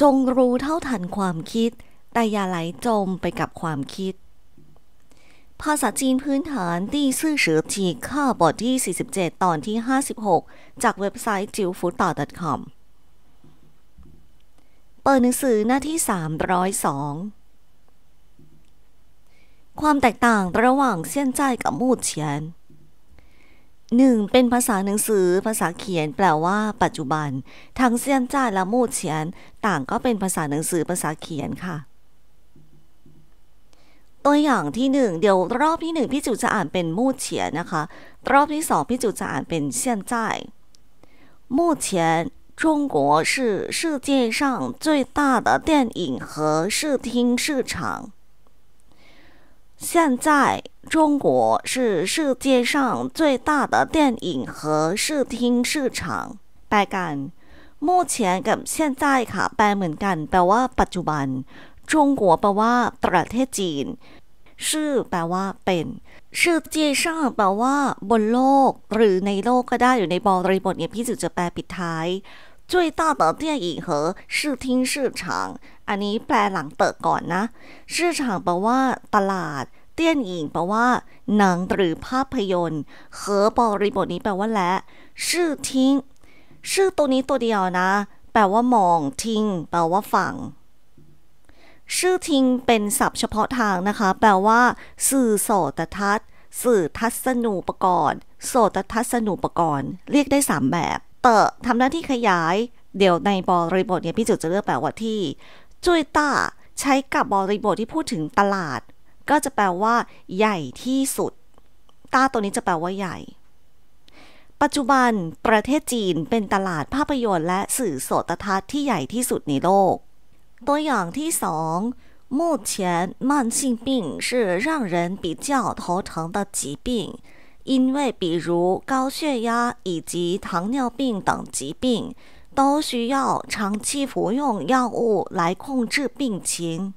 จงรู้เท่าทันความคิด แต่อย่าไหลจมไปกับความคิด ภาษาจีนพื้นฐานที่ซื่อเสือฉีข้าบทที่ 47 ตอนที่ 56 จากเว็บไซต์จิวฟูต่อ .com เปิดหนังสือหน้าที่ 302 ความแตกต่างระหว่างเส้นใจกับมูดเฉียนหนึ่งเป็นภาษาหนังสือภาษาเขียนแปลว่า ปัจจุบัน ทั้งเซียนจ้าและมูเฉียน ต่างก็เป็นภาษาหนังสือภาษาเขียนค่ะ ตัวอย่างที่หนึ่งเดี๋ยวรอบที่หนึ่งพี่จูจะอ่านเป็นมูเฉียนนะคะ รอบที่สองพี่จูจะอ่านเป็นเซียนจ้า目มเฉียน中国是世界上最大的电影和视听市场。现在中国是世界上最大的电影和视听市场。白干，目前跟现在卡变，เหมือนกันแปลว่าปัจจุบัน中国แปลว่าประเทศจีน是แปลว่าเป็น世界上แปลว่าบนโลกหรือในโลกก็ได้อยู่ในบริบทเนี้ยพี่สุดจะแปลปิดท้าย最大的电影和视听市场，อันนี้แปลหลังเติก่อนนะ市场แปลว่า ตลาด เตี้ยนิงแปลว่าหนังหรือภาพยนตร์เอบริบทนี้แปลว่าและชื่อทิ้งชื่อตัวนี้ตัวเดียวนะ แปลว่ามองทิ้งแปลว่าฝั่งชื่อทิ้งเป็นศัพท์เฉพาะทางนะคะ แปลว่า สื่อโสตทัศน์ สื่อทัศนูปกรณ์ โสตทัศนูปกรณ์ เรียกได้สามแบบเตอทำหน้าที่ขยาย เดี๋ยวในบริบทเนี่ยพี่จุดจะเลือกแปลว่าที่จุยต้าใช้กับบริบทที่พูดถึงตลาด ก็จะแปลว่า ใหญ่ที่สุดต้าตัวนี้จะแปลว่าใหญ่ ปัจจุบันประเทศจีนเป็นตลาดภาพยนตร์และสื่อโสตทัศน์ที่ใหญ่ที่สุดในโลก ตัวอย่างที่สอง目前慢性病是让人比较头疼的疾病。因为，比如高血压以及糖尿病等疾病，都需要长期服用药物来控制病情。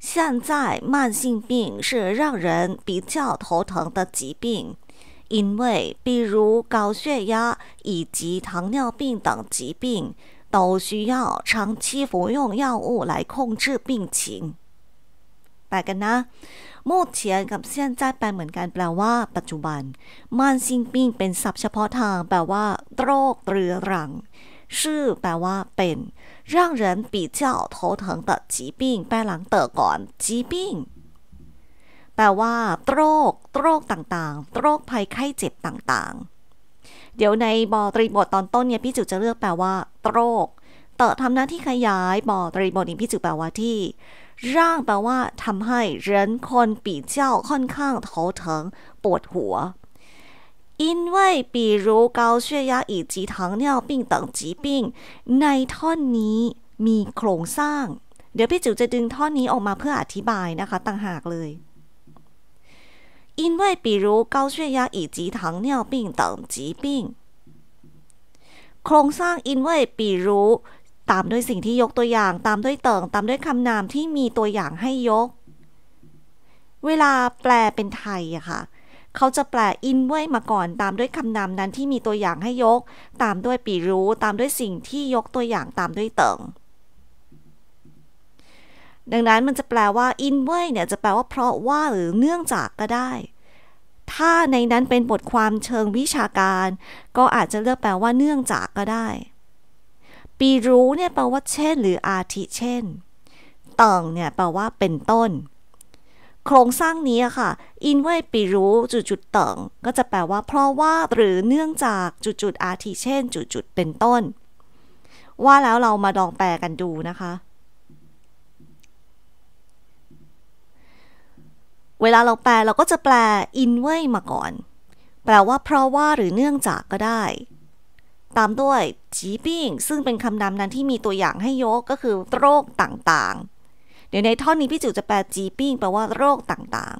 现在，慢性病是让人比较头疼的疾病，因为，比如高血压以及糖尿病等疾病，都需要长期服用药物来控制病情。拜个呢？มูเฉียนกับเซียนจ้าแปลเหมือนกันแปลว่าปัจจุบันมานซิงปิงเป็นศัพท์เฉพาะทางแปลว่าโรคเรื้อรัง ชื่อแปลว่าเป็นร่างเร的นปีเจ้าถงเตจีปิงแปลหลังเตอก่อนจีปิงแปลว่าโรคโรคต่างๆโรคภัยไข้เจ็บต่างๆ เดี๋ยวในบอตรีบทตอนต้นเนี่ยพี่จุจะเลือกแปลว่าโรค เตอทำหน้าที่ขยายบอตรีบทนี้พี่จุแปลว่าที่ร่างแปลว่าทำให้人คนปีเจ้าค่อนข้างท้อเถิงปวดหัว因为比如高血压以及糖尿病等疾病ในท่อนนี้มีโครงสร้าง เดี๋ยวพี่จิ๋วจะดึงท่อนนี้ออกมาเพื่ออธิบายนะคะต่างหากเลย因为比如高血压以及糖尿病等疾病โครงสร้าง因为比如ตามด้วยสิ่งที่ยกตัวอย่าง ตามด้วยเติ่งตามด้วยคำนามที่มีตัวอย่างให้ยก เวลาแปลเป็นไทยอะค่ะ เขาจะแปลอินเว้ยมาก่อนตามด้วยคำนามนั้นที่มีตัวอย่างให้ยก ตามด้วยปีรู้ ตามด้วยสิ่งที่ยกตัวอย่างตามด้วยเติ่งดังนั้นมันจะแปลว่าอินเว้ยเนี่ยจะแปลว่าเพราะว่าหรือเนื่องจากก็ได้ ถ้าในนั้นเป็นบทความเชิงวิชาการ ก็อาจจะเลือกแปลว่าเนื่องจากก็ได้ปีรู้เนี่ยแปลว่าเช่นหรืออาทิ เช่นเตองเนี่ยแปลว่าเป็นต้น โครงสร้างนี้ค่ะอินเว่ยปีรู้จุดจุดเตองก็จะแปลว่าเพราะว่า หรือเนื่องจากจุดจุดอาทิเช่นจุดจุดเป็นต้น ว่าแล้วเรามาลองแปลกันดูนะคะ เวลาเราแปลเราก็จะแปลอินเว่ยมาก่อน แปลว่าเพราะว่าหรือเนื่องจากก็ได้ตามด้วยจีบิงซึ่งเป็นคำนามนั้นที่มีตัวอย่างให้ยกก็คือ โรคต่างๆ เดี๋ยวในท่อนนี้พี่จิ๋วจะแปลจีบิงแปลว่าโรคต่าง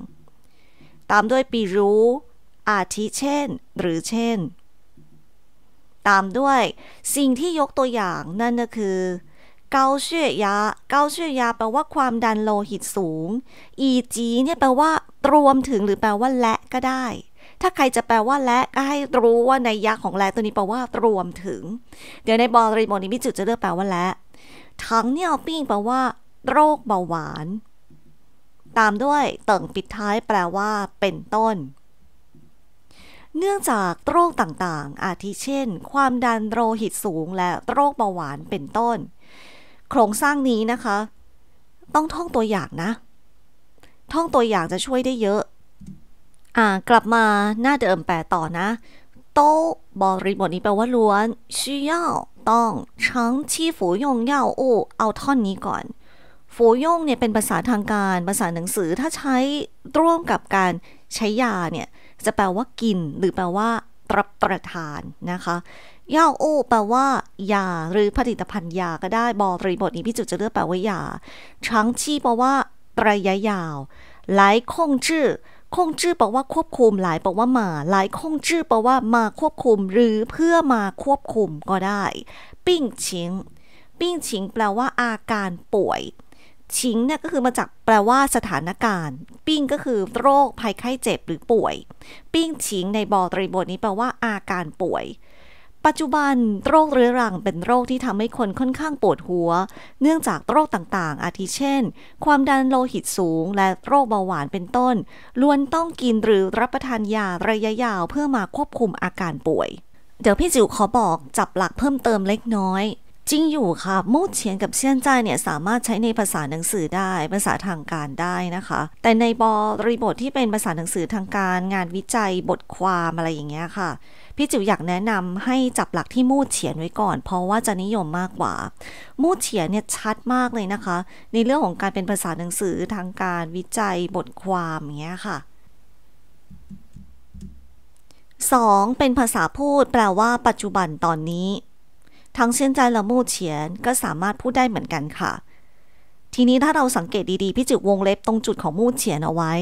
ๆ ตามด้วยปีรู้อาทิเช่น หรือเช่น ตามด้วยสิ่งที่ยกตัวอย่างนั่นก็คือเกาเชื่อยาเกาเชื่อยาแปลว่า ความดันโลหิตสูง อีจีเนี่ยแปลว่ารวมถึงหรือแปลว่าและก็ได้ถ้าใครจะแปลว่าและก็ให้รู้ว่าในยักษ์ของและตัวนี้แปลว่ารวมถึง เดี๋ยวในบริบมนี้มิจุจะเลือกแปลว่าและทั้งเนี่ยปิ้งแปลว่า โรคเบาหวาน ตามด้วยเติ่งปิดท้ายแปลว่า เป็นต้น เนื่องจากโรคต่างๆ อาทิเช่น ความดันโลหิตสูง และโรคเบาหวานเป็นต้น โครงสร้างนี้นะคะ ต้องท่องตัวอย่างนะ ท่องตัวอย่างจะช่วยได้เยอะ่ากลับมา หน้าเดิมแปลต่อนะโตบริบทนี้แปลว่าล้วน需要ต้องชังชีฝูยงเยาโอเอาท่อนนี้ก่อนฝูยงเนี่ยเป็นภาษาทางการ ภาษาหนังสือถ้าใช้ร่วมกับการใช้ยาเนี่ยจะแปลว่ากิน หรือแปลว่ารับประทานนะคะยาโอแปลว่า ยา หรือผลิตภัณฑ์ยาก็ได้บริบท นี้พี่จุดจะเลือกแปลว่ายาชังชีแปลว่าระยะยาวหลายคงชื่อคงจื้อแปลว่าควบคุมหลายแปลว่ามาหลายคงจื้อแปลว่ามาควบคุมหรือเพื่อมาควบคุมก็ได้ ปิ้งชิงปิ้งชิง แปลว่าอาการป่วย ชิงเนี่ยก็คือมาจากแปลว่าสถานการณ์ ปิ้งก็คือ โรคภัยไข้เจ็บ หรือป่วยปิ้งชิง ในบอตรีบทนี้แปลว่า อาการป่วยปัจจุบันโรคเรื้อรังเป็นโรคที่ทำให้คนค่อนข้างปวดหัว เนื่องจากโรคต่างๆ อาทิเช่น ความดันโลหิตสูง และโรคเบาหวานเป็นต้นล้วนต้องกินหรือรับประทานยาระยะยาวเพื่อมาควบคุมอาการป่วย เดี๋ยวพี่จิ๋วขอบอกจับหลักเพิ่มเติมเล็กน้อย จริงอยู่ค่ะมูดเฉียนกับเซียนจ้าเนี่ยสามารถใช้ในภาษาหนังสือได้ภาษาทางการได้นะคะ แต่ในบริบทที่เป็นภาษาหนังสือทางการงานวิจัยบทความอะไรอย่างเงี้ยค่ะพี่จิ๋วอยากแนะนำให้จับหลักที่มูดเฉียนไว้ก่อน เพราะว่าจะนิยมมากกว่า มูดเฉียนเนี่ยชัดมากเลยนะคะ ในเรื่องของการเป็นภาษาหนังสือทางการวิจัยบทความอย่างเงี้ยค่ะ 2. เป็นภาษาพูด แปลว่า ปัจจุบันตอนนี้ ทั้งเชียนใจและมูดเฉียน ก็สามารถพูดได้เหมือนกันค่ะ ทีนี้ถ้าเราสังเกตดีๆ พี่จิ๋ววงเล็บตรงจุดของมูดเฉียนเอาไว้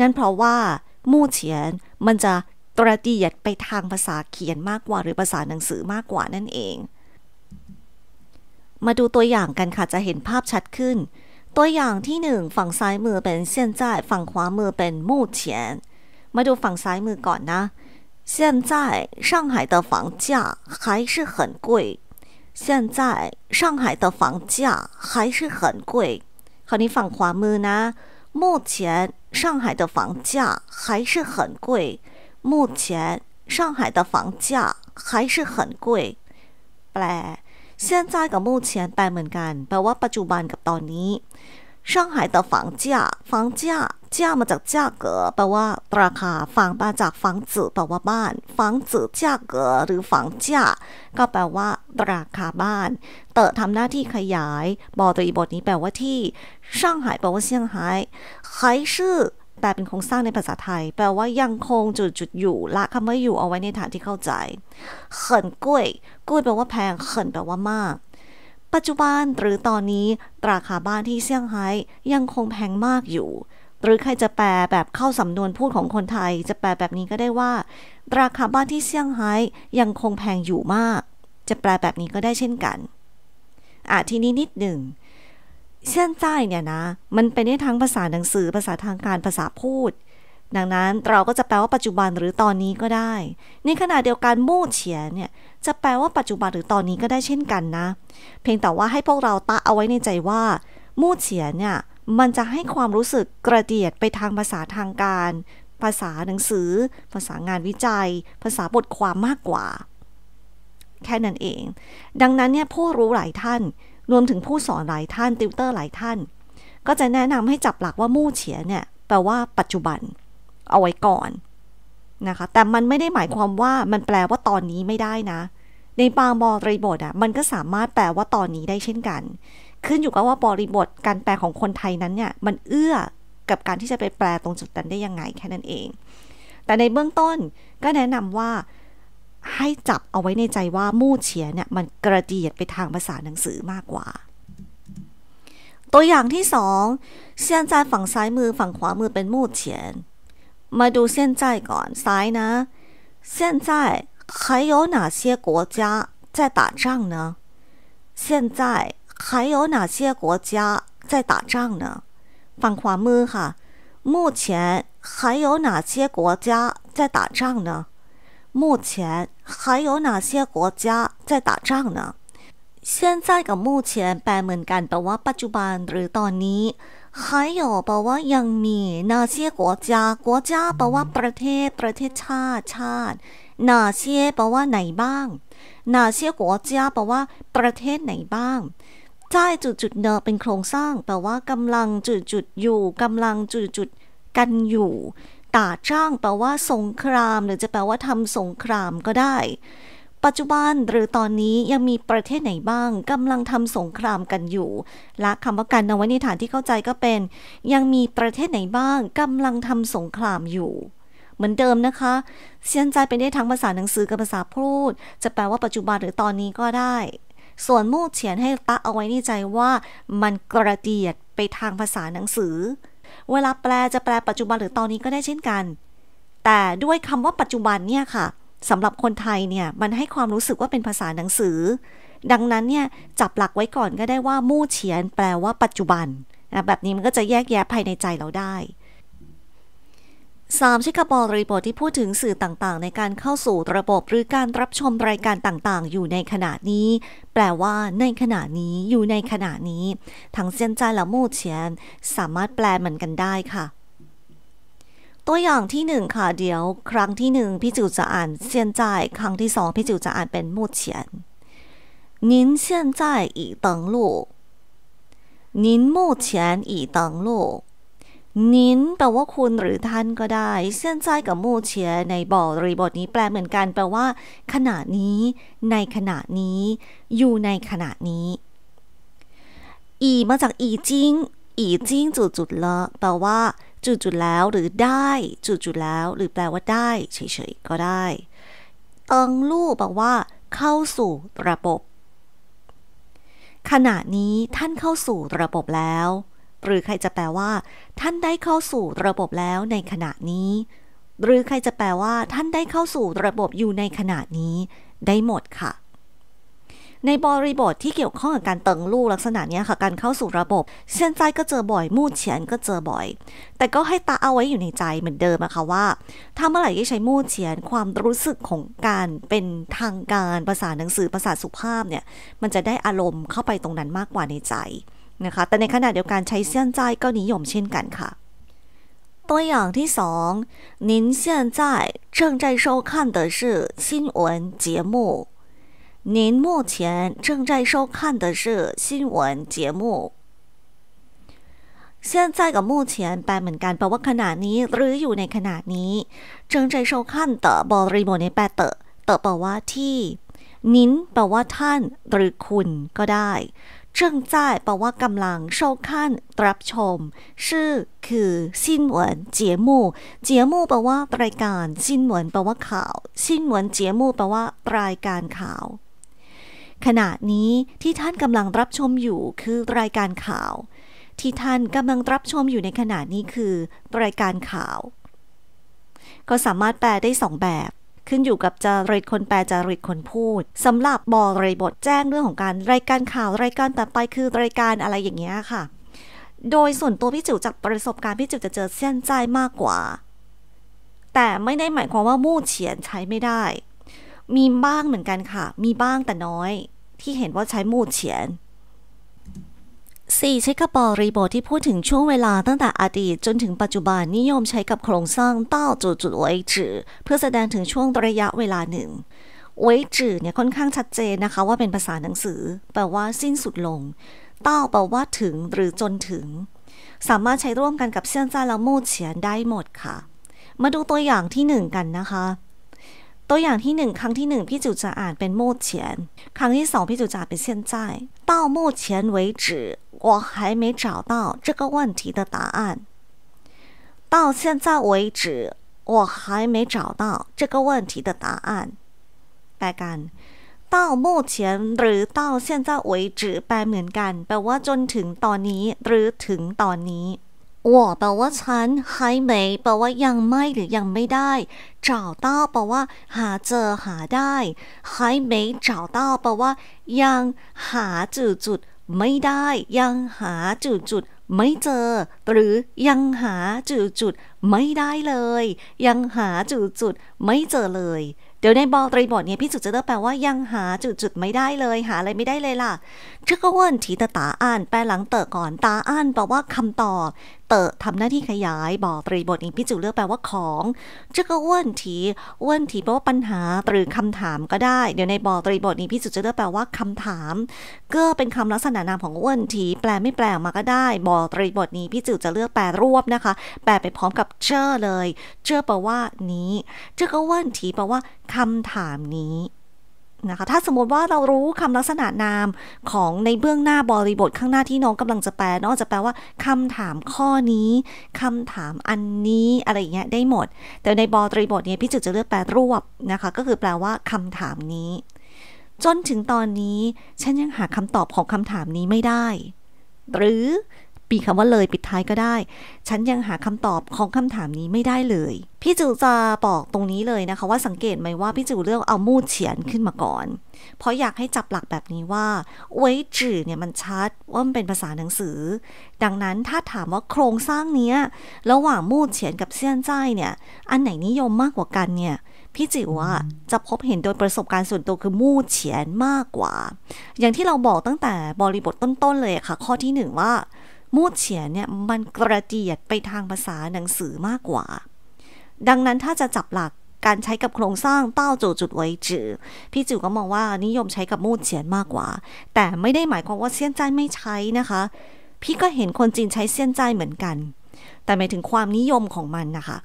นั่นเพราะว่ามู่เฉียน มันจะตระเตียดไปทางภาษาเขียนมากกว่าหรือภาษาหนังสือมากกว่านั่นเอง มาดูตัวอย่างกันค่ะจะเห็นภาพชัดขึ้น ตัวอย่างที่หนึ่งฝั่งซ้ายมือเป็นเซียนจ่ายฝั่งขวามือเป็นมู่เฉียนมาดูฝั่งซ้ายมือก่อนนะ现在上海的房价还是很贵现在上海的房价还是很贵คราวนี้ฝั่งขวามือนะ目前上海的房价还是很贵目前上海的房价还是很贵。来，现在个目前白文干，白话白主板个到你。上海的房价，房价价么叫价格，白话价卡房么叫房子，白话房房子价格，或房价，就白话价格房。在做任务的，上海，上海还是。แปลเป็นโครงสร้างในภาษาไทยแปลว่ายังคงจุดจุดอยู่ละคำว่าอยู่เอาไว้ในฐานที่เข้าใจเขินกล้ยกล้ยแปลว่าแพงเขินแปลว่ามาก ปัจจุบันหรือตอนนี้ราคาบ้านที่เซี่ยงไฮ้ยังคงแพงมากอยู่ หรือใครจะแปลแบบเข้าสำนวนพูดของคนไทย จะแปลแบบนี้ก็ได้ว่าราคาบ้านที่เซี่ยงไฮ้ยังคงแพงอยู่มาก จะแปลแบบนี้ก็ได้เช่นกัน อ่ะทีนี้นิดหนึ่งเชื่นใต้เนี่ยนะมันเป็นได้ทั้งภาษาหนังสือ ภาษาทางการภาษาพูด ดังนั้นเราก็จะแปลว่าปัจจุบันหรือตอนนี้ก็ได้ ในขณะเดียวกันมู่เฉียนเนี่ยจะแปลว่าปัจจุบันหรือตอนนี้ก็ได้เช่นกันนะ เพียงแต่ว่าให้พวกเรา ตะเอาไว้ในใจว่า มู่เฉียนเนี่ยมันจะให้ความรู้สึกกระเดียด ไปทางภาษาทางการ ภาษาหนังสือ ภาษางานวิจัย ภาษาบทความมากกว่า แค่นั้นเอง ดังนั้นเนี่ยผู้รู้หลายท่านรวมถึงผู้สอนหลายท่าน ติวเตอร์หลายท่าน ก็จะแนะนำให้จับหลักว่ามู่เฉียเนี่ยแปลว่าปัจจุบัน เอาไว้ก่อนนะคะแต่มันไม่ได้หมายความว่ามันแปลว่าตอนนี้ไม่ได้นะ ในบางบริบทอ่ะมันก็สามารถแปลว่าตอนนี้ได้เช่นกัน ขึ้นอยู่กับว่าบริบทการแปลของคนไทยนั้นเนี่ยมันเอื้อกับการที่จะไปแปลตรงจุดนั้นได้ยังไงแค่นั้นเอง แต่ในเบื้องต้นก็แนะนำว่าให้จับเอาไว้ในใจว่ามู่เฉียเนี่ยมันกระเดียดไปทางภาษาหนังสือมากกว่า ตัวอย่างที่สองเส้นใจฝั่งซ้ายมือฝั่งขวามือเป็นมู่เฉียน มาดูเส้นใจก่อนซ้ายนะเส้นใจ还有哪些国家在打仗呢现在还有哪些国家在打仗呢ฝั่งขวามือค่ะ目前还有哪些国家在打仗呢目前还有哪些国家在打仗呢？现在的目前แปลเหมือนกันแว่าปัจจุบันหรือตอนนี้还有แปลว่ายังมี哪些国家国家แปลว่าประเทศประเทศชาติชาติ哪些แปลว่าไหนบ้าง哪些国家แปลว่าประเทศไหนบ้าง ใจุดจุดเนเป็นโครงสร้างแปลว่ากำลังจุดจุดอยู่กำลังจุดจุดกันอยู่ต่าจ้างแปลว่าสงคราม หรือจะแปลว่าทำสงครามก็ได้ ปัจจุบันหรือตอนนี้ยังมีประเทศไหนบ้างกำลังทำสงครามกันอยู่และคำว่ากันนวนิฐานที่เข้าใจก็เป็น ยังมีประเทศไหนบ้างกำลังทำสงครามอยู่ เหมือนเดิมนะคะเซียนใจเป็นได้ทั้งภาษาหนังสือกับภาษาพูดจะแปลว่าปัจจุบันหรือตอนนี้ก็ได้ ส่วนมู่เฉียนให้ตะเอาไว้ในใจว่า มันกระเดียดไปทางภาษาหนังสือเวลาแปลจะแปลปัจจุบันหรือตอนนี้ก็ได้เช่นกัน แต่ด้วยคำว่าปัจจุบันเนี่ยค่ะสำหรับคนไทยเนี่ยมันให้ความรู้สึกว่าเป็นภาษาหนังสือ ดังนั้นเนี่ยจับหลักไว้ก่อนก็ได้ว่า มู่เฉียน แปลว่า ปัจจุบัน แบบนี้มันก็จะแยกแยะภายในใจเราได้3ชิคาบอรรบทที่พูดถึงสื่อต่าง ๆ ในการเข้าสู่ระบบหรือการรับชมรายการต่าง ๆ อยู่ในขณะนี้ แปลว่า ในขณะนี้อยู่ในขณะนี้ ทั้งเซียนจาและมู่เฉียน สามารถแปลเหมือนกันได้ค่ะ ตัวอย่างที่หนึ่งค่ะเดี๋ยวครั้งที่หนึ่งพี่จิวจะอ่านเซียนจาครั้งที่สองพี่จิวจะอ่านเป็นมู่เฉียน您现在已登录您目前已登录นิ้นแปลว่าคุณหรือท่านก็ได้ เส้นใจกับมู่เฉียในบอรีบทนี้แปลเหมือนกัน แปลว่า ขณะนี้ ในขณะนี้ อยู่ในขณะนี้อีมาจากอีจิงอีจิงจุดจุดละแปลว่าจุดจุดแล้ว หรือได้จุดจุดแล้ว หรือแปลว่าได้เฉยๆก็ได้เติงลู่แปลว่า เข้าสู่ระบบ ขณะนี้ท่านเข้าสู่ระบบแล้วหรือใครจะแปลว่าท่านได้เข้าสู่ระบบแล้วในขณะนี้ หรือใครจะแปลว่าท่านได้เข้าสู่ระบบอยู่ในขณะนี้ ได้หมดค่ะ ในบริบทที่เกี่ยวข้องกับการเติงลูกลักษณะนี้ค่ะการเข้าสู่ระบบเซียนใจก็เจอบ่อย มู่เฉียนก็เจอบ่อย แต่ก็ให้ตาเอาไว้อยู่ในใจเหมือนเดิมนะค่ะว่าถ้าเมื่อไหร่ที่ใช้มู่เฉียนความรู้สึกของการเป็นทางการภาษาหนังสือภาษาสุภาพเนี่ยมันจะได้อารมณ์เข้าไปตรงนั้นมากกว่าในใจนะคะแต่ในขณะเดียวกันใช้เซียนจ่ายก็นิยมเช่นกันค่ะ ตัวอย่างที่สอง您现在正在收看的是新闻节目您目前正在收看的是新闻节目เ在นกับมู่เฉียนแปลเหมือนกันแปลว่าขณะนี้หรืออยู่ในขณะนี้เจิงใจโชขั้นเต๋บริโมในแปลเต๋เต๋อแปลว่าที่นิ้นแปลว่าท่านหรือคุณก็ได้正在แปลว่ากำลังชมขั้นรับชม ชื่อ คือ สินวนเจียมู่เจียมู่แปลว่ารายการ สินวนแปลว่าข่าว สินวนเจียมู่แปลว่ารายการข่าว ขณะนี้ที่ท่านกำลังรับชมอยู่คือรายการข่าว ที่ท่านกำลังรับชมอยู่ในขณะนี้คือรายการข่าว ก็สามารถแปลได้สองแบบขึ้นอยู่กับจริตคนแปลจริตคนพูด สำหรับบอริบทแจ้งเรื่องของการรายการข่าวรายการต่อไปคือรายการอะไรอย่างเงี้ยค่ะ โดยส่วนตัวพี่จิ๋วจากประสบการณ์พี่จิ๋วจะเจอเส้นใจมากกว่า แต่ไม่ได้หมายความว่ามู่เฉียนใช้ไม่ได้ มีบ้างเหมือนกันค่ะ มีบ้างแต่น้อยที่เห็นว่าใช้มู่เฉียน4ใช้กัปบอรีบอที่พูดถึงช่วงเวลาตั้งแต่อดีตจนถึงปัจจุบันนิยมใช้กับโครงสร้างเต้าจุดจุดไว้จือเพื่อแสดงถึงช่วงระยะเวลาหนึ่งไว้จือเนี่ยค่อนข้างชัดเจนนะคะว่าเป็นภาษาหนังสือ แปลว่าสิ้นสุดลงเต้าแปลว่าถึงหรือจนถึง สามารถใช้ร่วมกันกับเซียนจ้าและโมดเฉียนได้หมดค่ะ มาดูตัวอย่างที่หนึ่งกันนะคะ ตัวอย่างที่หนึ่งครั้งที่หนึ่งพี่จูจะอ่านเป็นโมเฉียน ครั้งที่สองพี่จูจะอ่านเป็นเซียนจ้าเต้าโมเฉียนไว้จือ我还没找到这个问题的答案。到现在为止，我还没找到这个问题的答案。没关系，到目前，到现在为止，没关系。表示说，直到现在，直到现在，我表示说，还没，表示说，还没，或者还没找到，表示说，找着找着，还没找到，表示说，还找着找着。ไม่ได้ ยังหาจุดจุดไม่เจอ หรือยังหาจุดจุด ไม่ได้เลย ยังหาจุดจุดไม่เจอเลย เดี๋ยวในบอลตรีบทเนี่ยพี่สุจะเลือแปลว่ายังหาจุดจุดไม่ได้เลย หาอะไรไม่ได้เลยล่ะเชวท这ตาอ่าน แปลหลังเตอก่อนตาอ่าน แปลว่าคำตอบเตอทำหน้าที่ขยายบอกตรีบทนี้พี่จูเลือกแปลว่าของจะก็อ้วนทีอ้วนทีแปลว่าปัญหาหรือคำถามก็ได้เดี๋ยวในบอกตรีบทนี้พี่จูจะเลือกแปลว่าคำถาม ก็เป็นคำลักษณะนามของอ้วนทีแปลไม่แปลมาก็ได้ บอกตรีบทนี้พี่จูจะเลือกแปลรวบนะคะ แปลไปพร้อมกับเชื่อเลยเชื่อแปลว่า นี้เจ้าก็อ้วนทีแปลว่าคำถามนี้นะคะถ้าสมมติว่าเรารู้คำลักษณะนามของในเบื้องหน้าบริบทข้างหน้าที่น้องกำลังจะแปลน้องจะแปลว่า คำถามข้อนี้ คำถามอันนี้อะไรอย่างเงี้ยได้หมดแต่ในบริบทเนี่ยพี่จุจะเลือกแปลรวบนะคะก็คือแปลว่า คำถามนี้ จนถึงตอนนี้ฉันยังหาคำตอบของคำถามนี้ไม่ได้หรือปีคำว่าเลยปิดท้ายก็ได้ ฉันยังหาคำตอบของคำถามนี้ไม่ได้เลย พี่จูจะบอกตรงนี้เลยนะคะว่าสังเกตไหมว่า พี่จูเลือกเอามูดเฉียนขึ้นมาก่อน เพราะอยากให้จับหลักแบบนี้ว่าเวจือเนี่ยมันชัดว่ามันเป็นภาษาหนังสือ ดังนั้นถ้าถามว่าโครงสร้างเนี้ยระหว่างมูดเฉียนกับเซียนไจ้เนี่ย อันไหนนิยมมากกว่ากันเนี่ยพี่จิ๋ว่าจะพบเห็นโดยประสบการณ์ส่วนตัวคือมู่เฉียนมากกว่า อย่างที่เราบอกตั้งแต่บริบทต้นๆเลยค่ะ ข้อที่หนึ่งว่ามู่เฉียนเนี่ยมันกระเดียดไปทางภาษาหนังสือมากกว่า ดังนั้นถ้าจะจับหลักการใช้กับโครงสร้างเป้าโจจุดไว้จือพี่จิ๋วก็มองว่านิยมใช้กับมู่เฉียนมากกว่า แต่ไม่ได้หมายความว่าเซียนใจไม่ใช้นะคะ พี่ก็เห็นคนจีนใช้เซียนใจเหมือนกัน แต่หมายถึงความนิยมของมันนะคะ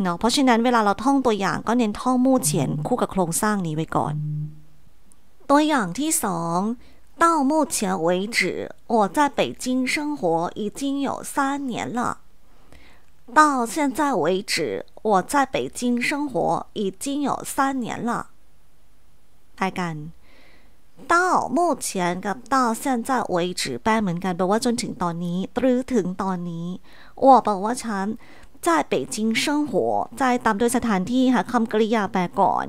เนาะเพราะฉะนั้นเวลาเราท่องตัวอย่างก็เน้นท่องมู่เฉียนคู่กับโครงสร้างนี้ไว้ก่อน ตัวอย่างที่สอง到目前为止，我在北京生活已经有三年了。到现在为止，我在北京生活已经有三年了。I can。到目前个到现在为止，เป็นเหมือนกับว่าจนถึงตอนนี้หรือถึงตอนนี้，我เป็นว่าฉัน在北京生活在ต่ำโดยสถานที่ค่ะคำกริยาไปก่อน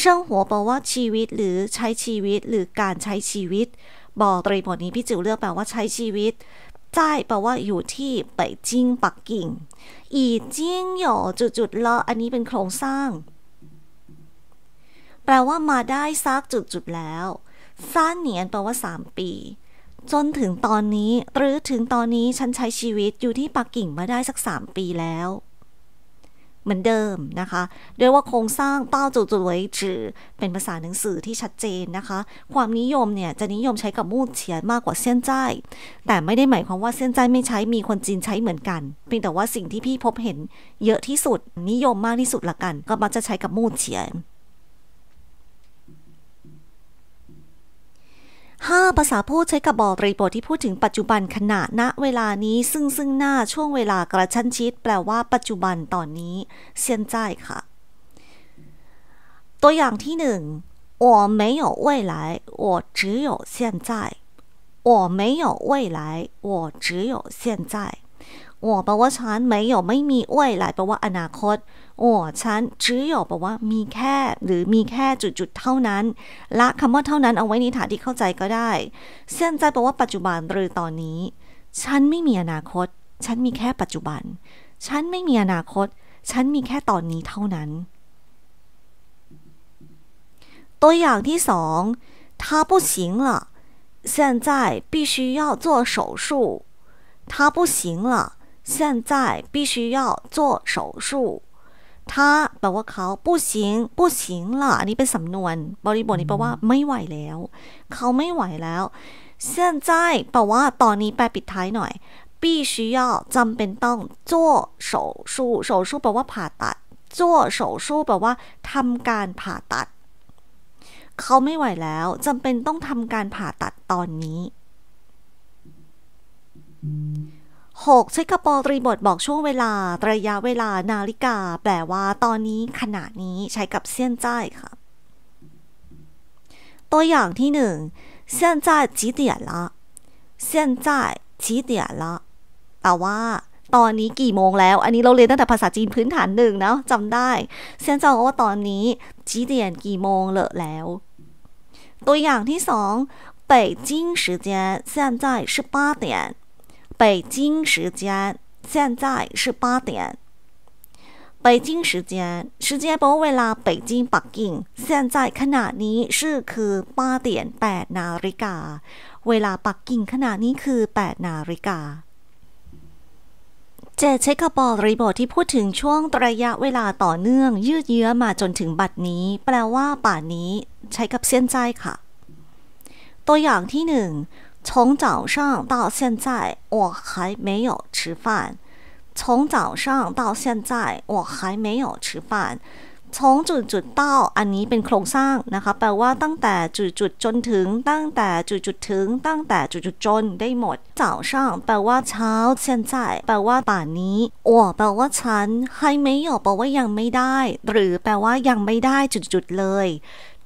生活แปลว่าชีวิตหรือใช้ชีวิตหรือการใช้ชีวิต บอกตรีบทนี้พี่จิ๋วเลือกแปลว่าใช้ชีวิตใต้แปลว่า อยู่ที่北京ิงปักกิ่ง อีจิ้งหยอจุดๆเล้ะอันนี้เป็นโครงสร้าง แปลว่ามาได้ซักจุดจุดแล้วซ่านเหนียนแปลว่าสามปี จนถึงตอนนี้ หรือถึงตอนนี้ฉันใช้ชีวิตอยู่ที่ปักกิ่งมาได้สักสามปีแล้วเหมือนเดิมนะคะด้วยว่าโครงสร้างเป้าจุดจุดไว้จือ เป็นภาษาหนังสือที่ชัดเจนนะคะ ความนิยมเนี่ย จะนิยมใช้กับมู่เฉียนมากกว่าเส้นใจแต่ไม่ได้หมายความว่าเส้นใจไม่ใช้มีคนจีนใช้เหมือนกันเพียงแต่ว่าสิ่งที่พี่พบเห็น เยอะที่สุดนิยมมากที่สุดละกัน ก็มักจะใช้กับมู่เฉียน5 ภาษาพูดใช้กับบอรีบทที่พูดถึงปัจจุบันขณะณเวลานี้ซึ่งซึ่งหน้าช่วงเวลากระชั้นชิดแปลว่าปัจจุบันตอนนี้เซียนายค่ะ ตัวอย่างที่หนึ่ง我没有未来我只有现在我没有未来我只有现在โอ้แปลว่าฉันไม่หยอไม่มีอ้วยหลายแปลว่าอนาคตโอ้ฉันจื้อหยอแปลว่ามีแค่หรือมีแค่จุดๆเท่านั้นละคำว่าเท่านั้นเอาไว้ในฐานที่เข้าใจก็ได้เส้นใจแปลว่าปัจจุบันหรือตอนนี้ฉันไม่มีอนาคตฉันมีแค่ปัจจุบันฉันไม่มีอนาคตฉันมีแค่ตอนนี้เท่านั้น ตัวอย่างที่สอง他不行了现在必须要做手术他不行了现在必须要做手术他บอกว่าเขา不行不行ม่หวละนี่เป็นสำนวนบริบทนี้แปลว่าไม่ไหวแล้ว เขาไม่ไหวแล้ว现在，บอกแปลว่าตอนนี้แปลปิดท้ายหน่อย必须要จำเป็นต้อง做手术手术แปลว่าผ่าตัด做手术แปลว่าทำการผ่าตัด เขาไม่ไหวแล้วจำเป็นต้องทำการผ่าตัดตอนนี้ 6. สิกคะปอรีบทบอกช่วงเวลาระยะเวลานาฬิกา แปลว่าตอนนี้ขณะนี้ใช้กับเส้นใจค่ะตัวอย่างที่หนึ่งเส้นใจจีเดียละเส้นใจจีเดียละแปลว่า ตอนนี้กี่โมงแล้ว อันนี้เราเรียนตั้งแต่ภาษาจีนพื้นฐานหนึ่งนะจำได้เส้นใจว่าตอนนี้จีเดียนกี่โมงเลอะแล้วตัวอย่างที่สอง北京时间现在是八点北京时间现在是八点。北京时间时间不อก北京北京现在ขณะนี้ชื่อคือ八点แปดนาฬิกาเวลาปักกิ่ง ขณะนี้คือแปดนาฬิกาจะเช็คบอลรีบอทที่พูดถึงช่วงระยะเวลาต่อเนื่องยืดเยื้อมาจนถึงบัดนี้ แปลว่า ป่านนี้ ใช้กับเส้นใจค่ะ ตัวอย่างที่หนึ่ง从早上到现在我还没有吃饭。从早上到现在我还没有吃饭。从จุดจุดต่ออันนี้เป็นโครงสร้างนะคะแปลว่าตั้งแต่จุดจุดจนถึงตั้งแต่จุดจุดถึงตั้งแต่จุดจุดจนได้หมด早上แปลว่าเช้า现在แปลว่าป่านนี้我แปลว่าฉัน还没有แปลว่ายังไม่ได้หรือแปลว่ายังไม่ได้จุดจุดเลย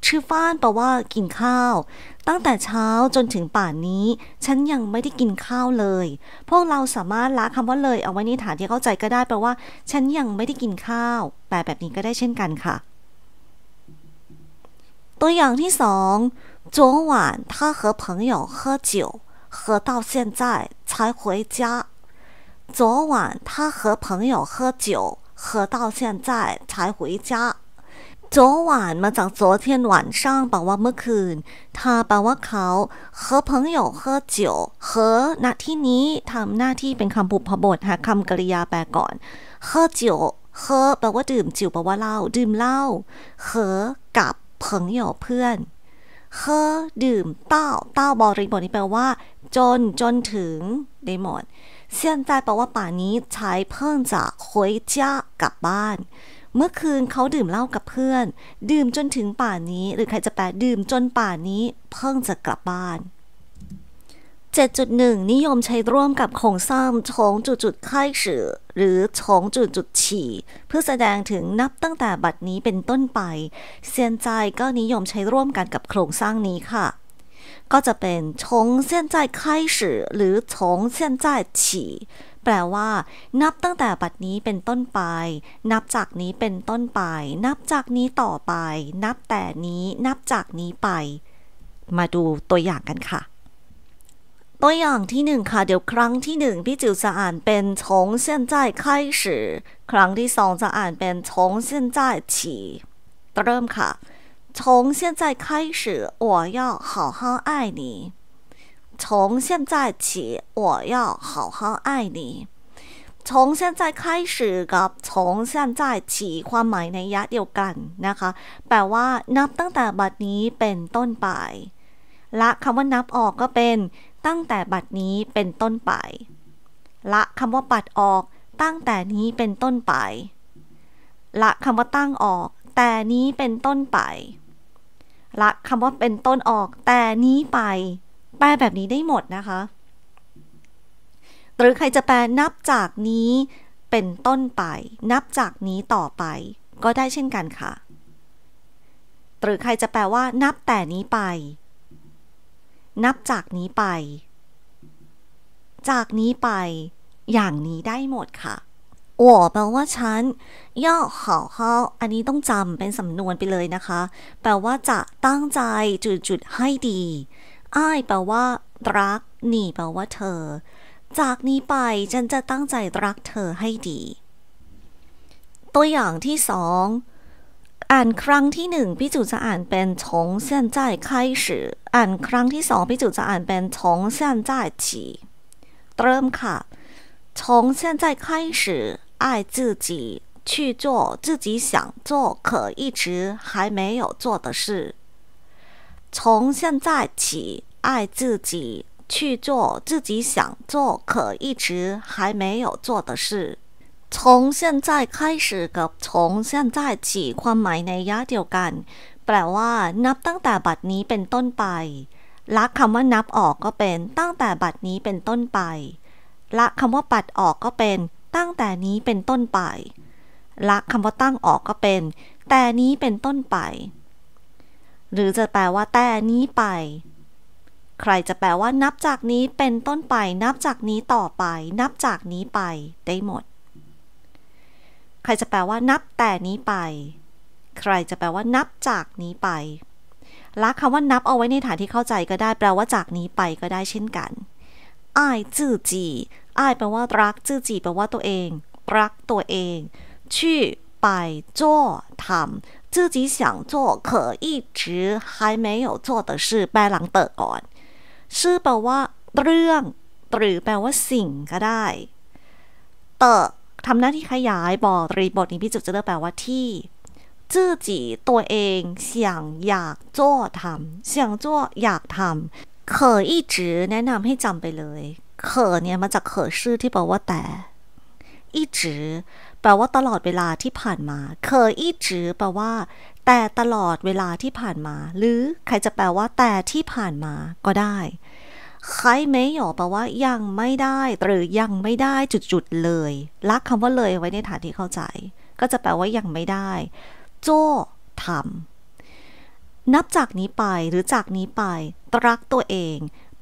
ชื่อฟ้านแปลว่ากินข้าว ตั้งแต่เช้าจนถึงป่านนี้ฉันยังไม่ได้กินข้าวเลย พวกเราสามารถละคำว่าเลยเอาไว้ในฐานที่เข้าใจก็ได้แปลว่าฉันยังไม่ได้กินข้าวแปลแบบนี้ก็ได้เช่นกันค่ะ ตัวอย่างที่สอง昨晚他和朋友喝酒喝到现在才回家昨晚他和朋友喝酒喝到现在才回家โจหวานมาจาก昨天晚上แปลว่าเมื่อคืน他แปลว่าเขา和朋友喝酒和ณที่นี้ทำหน้าที่เป็นคำบุพบทหาคำกริยาแปลก่อน喝酒喝แปลว่าดื่มจิ๋วแปลว่าเหล้าดื่มเหล้า和กับ朋友เพื่อนเคดื่มเต้าเต้าบริบทนี้แปลว่าจนจนถึงได้หมดเซียนใจแปลว่าป่านี้ใช้เพิ่งจะ回家กลับบ้านเมื่อคืนเขาดื่มเหล้ากับเพื่อน ดื่มจนถึงป่านนี้ หรือใครจะแปลดื่มจนป่านนี้ เพิ่งจะกลับบ้าน 7.1 นิยมใช้ร่วมกับโครงสร้างชงจุดจุดค่ายสือหรือชงจุดจุดฉี่ เพื่อแสดงถึงนับตั้งแต่บัดนี้เป็นต้นไปเซียนใจก็นิยมใช้ร่วมกันกับโครงสร้างนี้ค่ะ ก็จะเป็นชงเซียนใจค่ายสือหรือชงเซียนใจฉี่แปลว่า นับตั้งแต่บัดนี้เป็นต้นไป นับจากนี้เป็นต้นไป นับจากนี้ต่อไป นับแต่นี้นับจากนี้ไป มาดูตัวอย่างกันค่ะ ตัวอย่างที่หนึ่งค่ะเดี๋ยวครั้งที่หนึ่งพี่จิ๋วจะอ่านเป็น从现在开始ครั้งที่สองจะอ่านเป็น从现在起เริ่มค่ะ从现在开始我要好好爱你从现在起我要好好爱你。从现在开始กับ从现在起ความหมายในยะเดียวกันนะคะ แปลว่า นับตั้งแต่บัดนี้เป็นต้นไปละคำว่านับออกก็เป็น ตั้งแต่บัดนี้เป็นต้นไปละคำว่า ปัดออก ตั้งแต่นี้เป็นต้นไปละคำว่าตั้งออก แต่นี้เป็นต้นไปละคำว่าเป็นต้นออกแต่นี้ไปแปลแบบนี้ได้หมดนะคะ หรือใครจะแปลนับจากนี้เป็นต้นไป นับจากนี้ต่อไป ก็ได้เช่นกันค่ะ หรือใครจะแปลว่า นับแต่นี้ไป นับจากนี้ไป จากนี้ไป อย่างนี้ได้หมดค่ะอ我แปลว่าฉันย่อเข่าเขาอันนี้ต้องจำเป็นสำนวนไปเลยนะคะ แปลว่าจะตั้งใจจุดจุดให้ดีอายแปลว่ารักหนีแปลว่าเธอจากนี้ไปฉันจะตั้งใจรักเธอให้ดี ตัวอย่างที่สองอ่านครั้งที่หนึ่งพี่จุจะอ่านเป็นชงเส้นใจ从现在开始อ่านครั้งที่สองพี่จุจะอ่านเป็น从现在起เริ่มค่ะ从现在开始爱自己去做自己想做可一直还没有做的事从现在起，爱自己，去做自己想做、可一直还没有做的事。从现在开始，格从现在起，ความหมายในย่เดียวกันแปลว่านับตั้งแต่บัดนี้เป็นต้นไป。ละคําว่านับออกก็เป็นตั้งแต่บัดนี้เป็นต้นไป。ละคําว่าบัดออกก็เป็นตั้งแต่นี้เป็นต้นไป。ละคําว่าตั้งออกก็เป็นแต่นี้เป็นต้นไป。หรือจะแปลว่า แต่นี้ไป ใครจะแปลว่านับจากนี้เป็นต้นไป นับจากนี้ต่อไป นับจากนี้ไป ได้หมด ใครจะแปลว่านับแต่นี้ไป ใครจะแปลว่านับจากนี้ไปลักคำว่านับเอาไว้ในฐานที่เข้าใจก็ได้ แปลว่าจากนี้ไป ก็ได้เช่นกันอายจื้อจีอายแปลว่ารัก จื้อจีแปลว่าตัวเอง รักตัวเอง ชื่อ摆做谈自己想做可一直还没有做的事แปลหลังเติก่อนชื่อแปลว่า เรื่อง หรือแปลว่าสิ่ง ก็ได้ เตอทำหน้าที่ขยายบอตรีบทนี้พี่จุ๊จะเลือกแปลว่าที่จื่อจีตัวเอง想สีอยากโทำ想做อยากทำเขออีจือแนะนำให้จำไปเลยเขอเนี่ยมาจากเขอชื่อที่แปลว่าแต่อีจืแปลว่าตลอดเวลาที่ผ่านมา เคยอี้จือ แปลว่า แต่ตลอดเวลาที่ผ่านมา หรือใครจะแปลว่าแต่ที่ผ่านมา ก็ได้ ใครไม่หยอแปลว่ายังไม่ได้ หรือยังไม่ได้จุดๆเลยลักคำว่าเลยไว้ในฐานที่เข้าใจ ก็จะแปลว่ายังไม่ได้โจ้ทำนับจากนี้ไปหรือจากนี้ไปตรักตัวเอง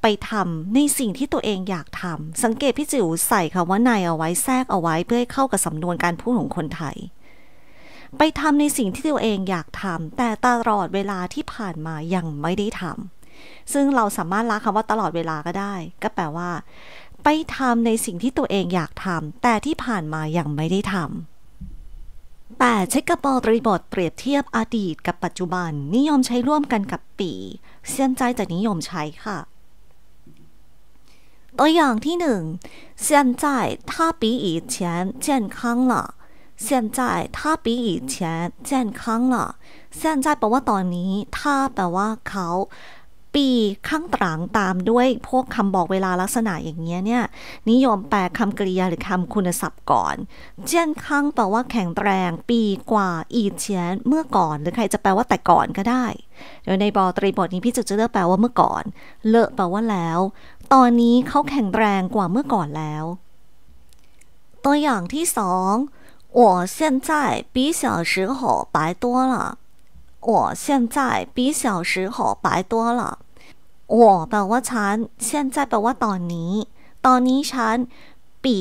ไปทำในสิ่งที่ตัวเองอยากทำ สังเกตพี่จิ๋วใส่คำว่านายเอาไว้แทรกเอาไว้เพื่อให้เข้ากับสำนวนการพูดของคนไทย ไปทำในสิ่งที่ตัวเองอยากทำแต่ตลอดเวลาที่ผ่านมายังไม่ได้ทำ ซึ่งเราสามารถละคำว่าตลอดเวลาก็ได้ ก็แปลว่า ไปทำในสิ่งที่ตัวเองอยากทำแต่ที่ผ่านมายังไม่ได้ทำ แต่ใช้กระปอตริบทเปรียบเทียบอดีตกับปัจจุบันนิยมใช้ร่วมกันกับปีเซียนใจจะนิยมใช้ค่ะตัวอย่างที่หนึ่ง现在他比以前健康了现在他比以前健康了现在แปลว่าตอนนี้他แปลว่าเขาปีข้างตรางตามด้วยพวกคำบอกเวลาลักษณะอย่างเงี้ยเนี่ยนิยมแปลคำกริยาหรือคำคุณศัพท์ก่อนเจียนข้างแปลว่าแข็งแรงปีกว่าอีเชียนเมื่อก่อน หรือใครจะแปลว่าแต่ก่อนก็ได้โดยในบอตรีบทนี้พี่จะจะเลือกแปลว่าเมื่อก่อน เลอะแปลว่าแล้ว ตอนนี้เขาแข็งแรงกว่าเมื่อก่อนแล้ว ตัวอย่างที่สอง我现在比小时候白多了我现在比小时候白多了。我แปลว่า ฉัน现在แปลว่าตอนนี้ ตอนนี้ ฉัน ปี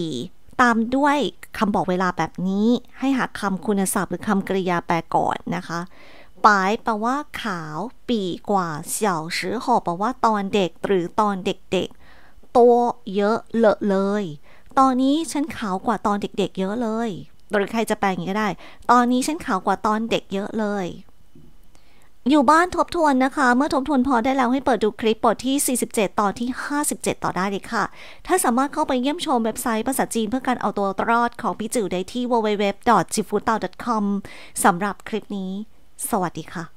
ตามด้วยคำบอกเวลาแบบนี้ ให้หาคำคุณศัพท์หรือคำกริยาแปลก่อนนะคะปายแปลว่า ขาวปีกว่าเสี่ยวชือหอแปลว่าตอนเด็กหรือตอนเด็ก ๆตัวเยอะเลอะเลย ตอนนี้ฉันขาวกว่าตอนเด็ก ๆ เยอะเลยหรือใครจะแปลงี้ก็ได้ ตอนนี้ฉันขาวกว่าตอนเด็ก เยอะเลยอยู่บ้านทบทวนนะคะ เมื่อทบทวนพอได้แล้วให้เปิดดูคลิปบทที่ 47 ต่อที่ 57 ต่อได้เลยค่ะ ถ้าสามารถเข้าไปเยี่ยมชมเว็บไซต์ภาษาจีนเพื่อการเอาตัวรอดของพี่จิ๋วได้ที่ www.jifuta.com o สำหรับคลิปนี้ สวัสดีค่ะ